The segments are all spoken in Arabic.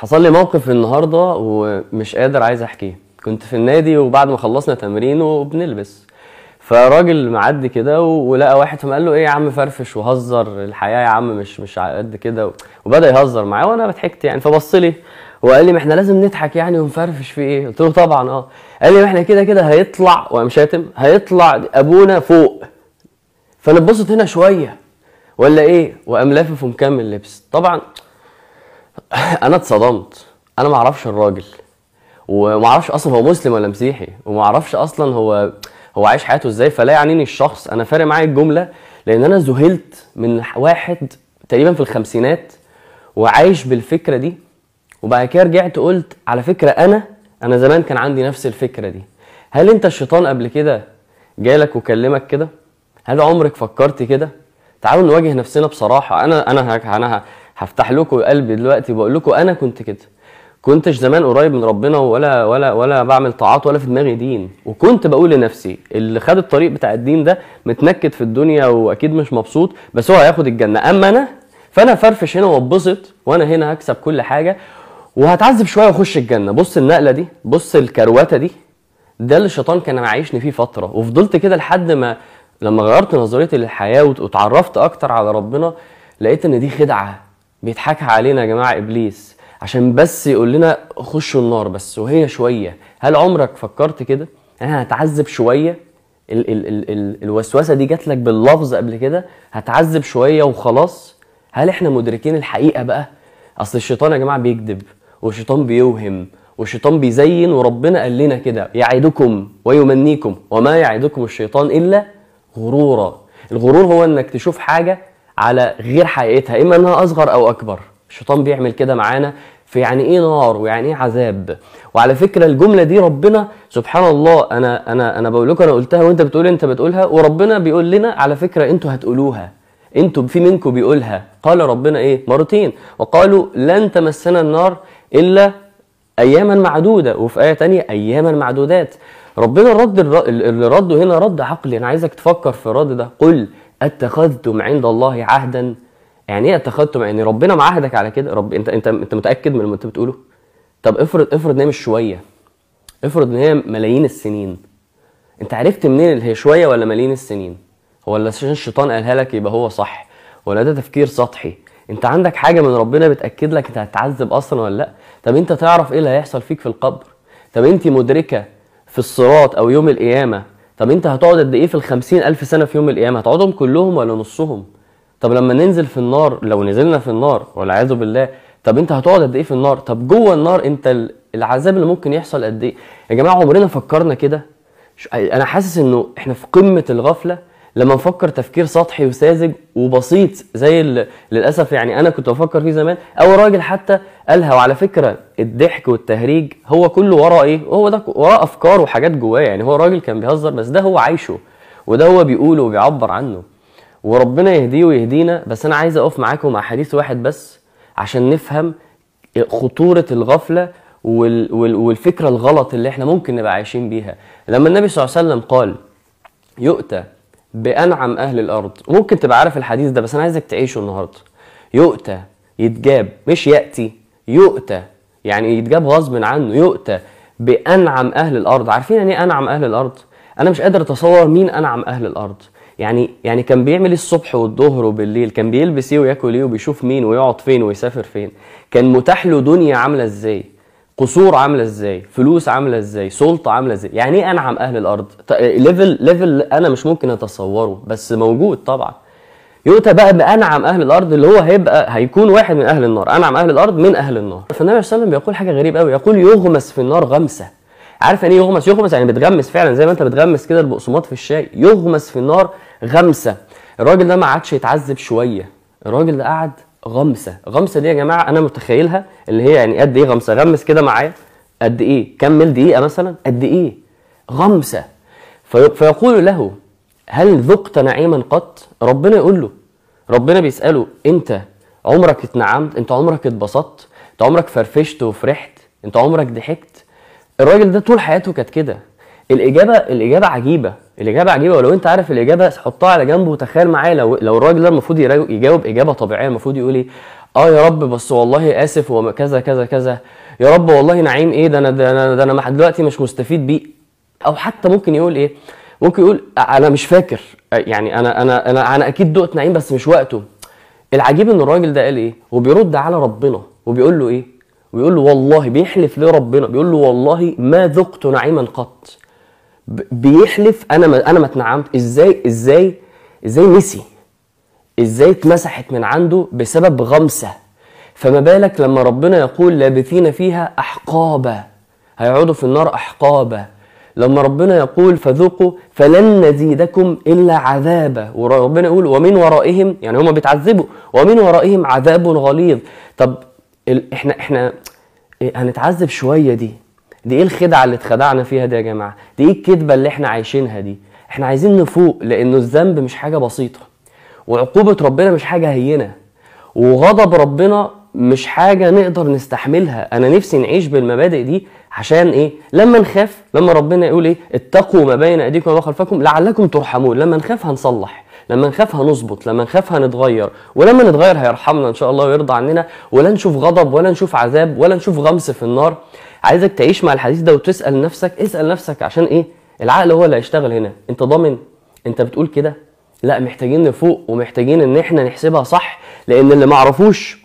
حصل لي موقف النهارده ومش قادر عايز احكيه كنت في النادي وبعد ما خلصنا تمرين وبنلبس فراجل معدي كده ولقى واحد فقال له ايه يا عم فرفش وهزر الحياه يا عم مش مش قد كده وبدا يهزر معايا وانا ضحكت يعني فبص لي وقال لي ما احنا لازم نضحك يعني ونفرفش في ايه قلت له طبعا اه قال لي ما احنا كده كده هيطلع وقام شاتم هيطلع ابونا فوق فنبسط هنا شويه ولا ايه وقام لافف ومكمل لبس طبعا انا اتصدمت انا ما اعرفش الراجل وما اعرفش اصلا هو مسلم ولا مسيحي وما اعرفش اصلا هو هو عايش حياته ازاي فلا يعنيني الشخص انا فارق معايا الجمله لان انا ذهلت من واحد تقريبا في الخمسينات وعايش بالفكره دي وبعد كده رجعت قلت على فكره انا انا زمان كان عندي نفس الفكره دي هل انت الشيطان قبل كده جالك وكلمك كده هل عمرك فكرت كده تعالوا نواجه نفسنا بصراحه انا انا انا هفتح لكم قلبي دلوقتي بقول لكم انا كنت كده كنتش زمان قريب من ربنا ولا ولا ولا بعمل طاعات ولا في دماغي دين وكنت بقول لنفسي اللي خد الطريق بتاع الدين ده متنكد في الدنيا واكيد مش مبسوط بس هو هياخد الجنه اما انا فانا فرفش هنا واتبسط وانا هنا هكسب كل حاجه وهتعذب شويه واخش الجنه بص النقله دي بص الكروته دي ده اللي الشيطان كان عايشني فيه فتره وفضلت كده لحد ما لما غيرت نظريتي للحياه واتعرفت اكتر على ربنا لقيت ان دي خدعه بيضحك علينا يا جماعه ابليس عشان بس يقول لنا خشوا النار بس وهي شويه هل عمرك فكرت كده انا يعني هتعذب شويه ال ال ال ال الوسوسه دي جات لك باللفظ قبل كده هتعذب شويه وخلاص هل احنا مدركين الحقيقه بقى اصل الشيطان يا جماعه بيكذب والشيطان بيوهم والشيطان بيزين وربنا قال لنا كده يعدكم ويمنيكم وما يعدكم الشيطان الا غرورا الغرور هو انك تشوف حاجه على غير حقيقتها اما انها اصغر او اكبر الشيطان بيعمل كده معانا في يعني ايه نار ويعني ايه عذاب وعلى فكره الجمله دي ربنا سبحان الله انا انا انا بقول لكم انا قلتها وانت بتقول انت بتقولها وربنا بيقول لنا على فكره انتوا هتقولوها انتوا في منكم بيقولها قال ربنا ايه مرتين وقالوا لن تمسنا النار الا اياما معدوده وفي ايه تانية اياما معدودات ربنا رد اللي رده هنا رد عقلي انا عايزك تفكر في الرد ده قل اتخذتم عند الله عهدا يعني ايه اتخذتم يعني ربنا معاهدك على كده رب انت انت انت متاكد من اللي انت بتقوله طب افرض افرض ان هي مش شويه افرض ان هي ملايين السنين انت عرفت منين اللي هي شويه ولا ملايين السنين ولا عشان الشيطان قالها لك يبقى هو صح ولا ده تفكير سطحي انت عندك حاجه من ربنا بتاكد لك انت هتعذب اصلا ولا لا طب انت تعرف ايه اللي هيحصل فيك في القبر طب انت مدركه في الصراط او يوم القيامه طب انت هتقعد قد ايه في ال الف سنه في يوم القيامه هتقعدهم كلهم ولا نصهم طب لما ننزل في النار لو نزلنا في النار والعياذ بالله طب انت هتقعد قد ايه في النار طب جوه النار انت العذاب اللي ممكن يحصل قد ايه يا جماعه عمرنا فكرنا كده انا حاسس انه احنا في قمه الغفله لما نفكر تفكير سطحي وساذج وبسيط زي للاسف يعني انا كنت بفكر فيه زمان او راجل حتى قالها وعلى فكره الضحك والتهريج هو كله وراه ايه هو ده وراه افكار وحاجات جواه يعني هو راجل كان بيهزر بس ده هو عايشه وده هو بيقوله وبيعبر عنه وربنا يهديه ويهدينا بس انا عايز اقف معاكم مع حديث واحد بس عشان نفهم خطوره الغفله والفكره الغلط اللي احنا ممكن نبقى عايشين بيها لما النبي صلى الله عليه وسلم قال يؤتى بانعم اهل الارض ممكن تبقى عارف الحديث ده بس انا عايزك تعيشه النهارده يؤتى يتجاب مش ياتي يؤتى يعني يتجاب غصب عنه يؤتى بانعم اهل الارض عارفين يعني ايه انعم اهل الارض انا مش قادر اتصور مين انعم اهل الارض يعني يعني كان بيعمل الصبح والظهر وبالليل كان بيلبس ايه وياكل ايه وبيشوف مين ويقعد فين ويسافر فين كان متاح له دنيا عامله ازاي قصور عامله ازاي فلوس عامله ازاي سلطه عامله ازاي يعني ايه انعم اهل الارض ليفل ليفل انا مش ممكن اتصوره بس موجود طبعا يؤتى بقى بانعم اهل الارض اللي هو هيبقى هيكون واحد من اهل النار انعم اهل الارض من اهل النار فالنبي صلى الله عليه وسلم بيقول حاجه غريبه قوي يقول يغمس في النار غمسه عارف يعني ايه يغمس يغمس يعني بتغمس فعلا زي ما انت بتغمس كده البقسماط في الشاي يغمس في النار غمسه الراجل ده ما عادش يتعذب شويه الراجل ده قعد غمسه غمسه دي يا جماعه انا متخيلها اللي هي يعني قد ايه غمسه غمس كده معايا قد ايه كمل دقيقه مثلا قد ايه غمسه في... فيقول له هل ذقت نعيما قط ربنا يقول له ربنا بيساله انت عمرك اتنعمت انت عمرك اتبسطت انت عمرك فرفشت وفرحت انت عمرك ضحكت الراجل ده طول حياته كانت كده الاجابه الاجابه عجيبه الاجابه عجيبه ولو انت عارف الاجابه حطها على جنب وتخيل معايا لو لو الراجل ده المفروض يجاوب اجابه طبيعيه المفروض يقول ايه اه يا رب بس والله اسف وكذا كذا كذا يا رب والله نعيم ايه ده انا ده انا ده انا دلوقتي مش مستفيد بيه او حتى ممكن يقول ايه ممكن يقول انا مش فاكر يعني انا انا انا انا اكيد دقت نعيم بس مش وقته العجيب ان الراجل ده قال ايه وبيرد على ربنا وبيقول له ايه ويقول له والله بيحلف لربنا بيقول له والله ما ذقت نعيما قط بيحلف انا ما انا ما اتنعمت ازاي ازاي ازاي نسي ازاي اتمسحت من عنده بسبب غمسه فما بالك لما ربنا يقول لابثين فيها احقابا هيقعدوا في النار احقابا لما ربنا يقول فذوقوا فلن نزيدكم الا عذابا وربنا يقول ومن ورائهم يعني هم بيتعذبوا ومن ورائهم عذاب غليظ طب احنا احنا هنتعذب شويه دي دي ايه الخدعه اللي اتخدعنا فيها دي يا جماعه دي ايه الكذبه اللي احنا عايشينها دي احنا عايزين نفوق لانه الذنب مش حاجه بسيطه وعقوبه ربنا مش حاجه هينه وغضب ربنا مش حاجه نقدر نستحملها انا نفسي نعيش بالمبادئ دي عشان ايه لما نخاف لما ربنا يقول ايه اتقوا ما بين ايديكم وما خلفكم لعلكم ترحمون لما نخاف هنصلح لما نخاف هنظبط لما نخاف هنتغير ولما نتغير هيرحمنا ان شاء الله ويرضى عننا ولا نشوف غضب ولا نشوف عذاب ولا نشوف غمس في النار عايزك تعيش مع الحديث ده وتسال نفسك اسال نفسك عشان ايه العقل هو اللي هيشتغل هنا انت ضامن انت بتقول كده لا محتاجين نفوق ومحتاجين ان احنا نحسبها صح لان اللي ما عرفوش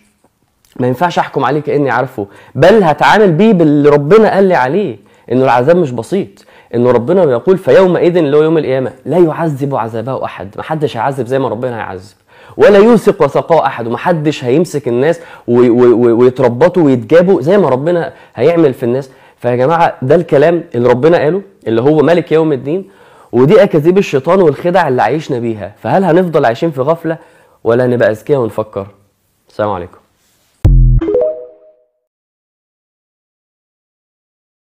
ما ينفعش احكم عليه كاني عارفه بل هتعامل بيه باللي ربنا قال لي عليه انه العذاب مش بسيط ان ربنا بيقول فيومئذ اللي هو يوم القيامه لا يعذب عذابه احد ما حدش هيعذب زي ما ربنا هيعذب ولا يوثق وثقاه احد ومحدش هيمسك الناس ويتربطوا ويتجابوا زي ما ربنا هيعمل في الناس فيا جماعه ده الكلام اللي ربنا قاله اللي هو ملك يوم الدين ودي اكاذيب الشيطان والخدع اللي عايشنا بيها فهل هنفضل عايشين في غفله ولا نبقى اذكياء ونفكر السلام عليكم